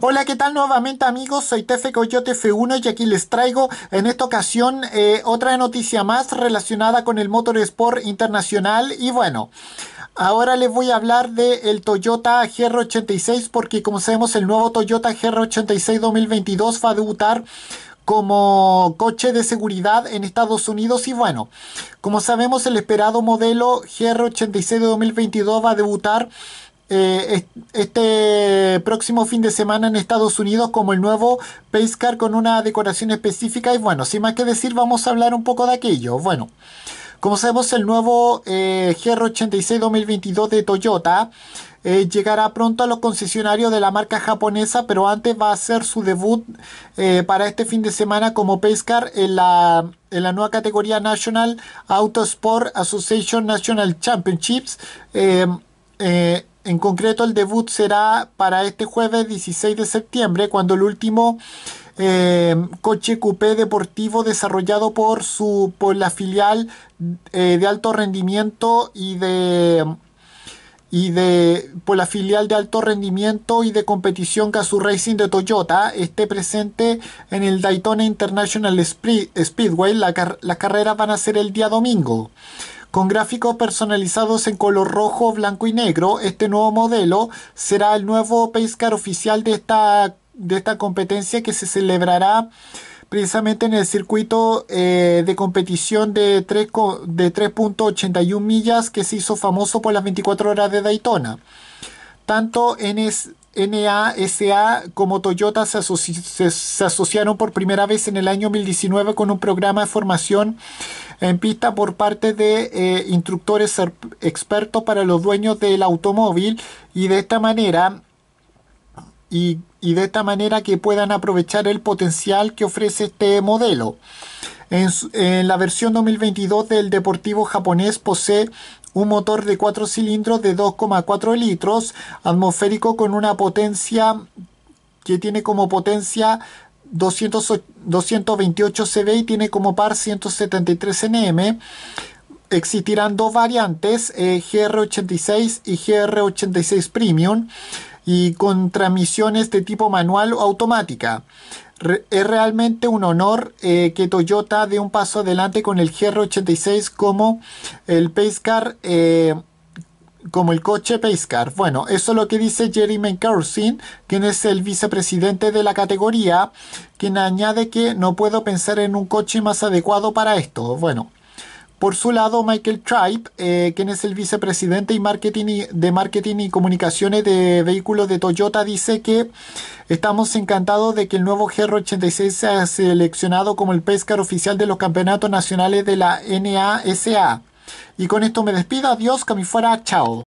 Hola, ¿qué tal nuevamente amigos? Soy Tefe Coyote F1 y aquí les traigo en esta ocasión eh, otra noticia más relacionada con el Motorsport Internacional y bueno... Ahora les voy a hablar del Toyota GR86 porque como sabemos el nuevo Toyota GR86 2022 va a debutar como coche de seguridad en Estados Unidos y bueno, como sabemos el esperado modelo GR86 2022 va a debutar eh, este próximo fin de semana en Estados Unidos como el nuevo Pace Car con una decoración específica. Y bueno, sin más que decir, vamos a hablar un poco de aquello. Bueno. Como sabemos, el nuevo eh, GR86 2022 de Toyota eh, llegará pronto a los concesionarios de la marca japonesa, pero antes va a hacer su debut para este fin de semana como Pace en la, en la nueva categoría National Autosport Association National Championships. En concreto, el debut será para este jueves 16 de septiembre, cuando el último eh, coche coupé deportivo desarrollado por, su, por la filial eh, de alto rendimiento y de y de por la filial de alto rendimiento y de competición Gazoo Racing de Toyota esté presente en el Daytona International Speedway. las carreras van a ser el día domingo. Con gráficos personalizados en color rojo, blanco y negro, este nuevo modelo será el nuevo Car oficial de esta, de esta competencia que se celebrará precisamente en el circuito eh, de competición de 3.81 de millas que se hizo famoso por las 24 horas de Daytona. Tanto en, NASA como Toyota se, asociaron por primera vez en el año 2019 con un programa de formación en pista por parte de eh, instructores expertos para los dueños del automóvil y de esta manera y, de esta manera que puedan aprovechar el potencial que ofrece este modelo. En, en, la versión 2022 del deportivo japonés posee un motor de 4 cilindros de 2,4 litros atmosférico con una potencia que tiene como potencia 228 CV y tiene como par 173 NM. Existirán dos variantes, eh, GR86 y GR86 Premium, y con transmisiones de tipo manual o automática es realmente un honor eh, que Toyota dé un paso adelante con el GR86 como el Pace Car, eh, como el coche Pace Car. Bueno, eso es lo que dice Jeremy Kersin, quien es el vicepresidente de la categoría, quien añade que no puedo pensar en un coche más adecuado para esto. Bueno. Por su lado, Michael Tribe, eh, quien es el vicepresidente y de marketing y comunicaciones de vehículos de Toyota, dice que estamos encantados de que el nuevo GR86 sea seleccionado como el pescar oficial de los campeonatos nacionales de la NASA. Y con esto me despido. Adiós, que me fuera. Chao.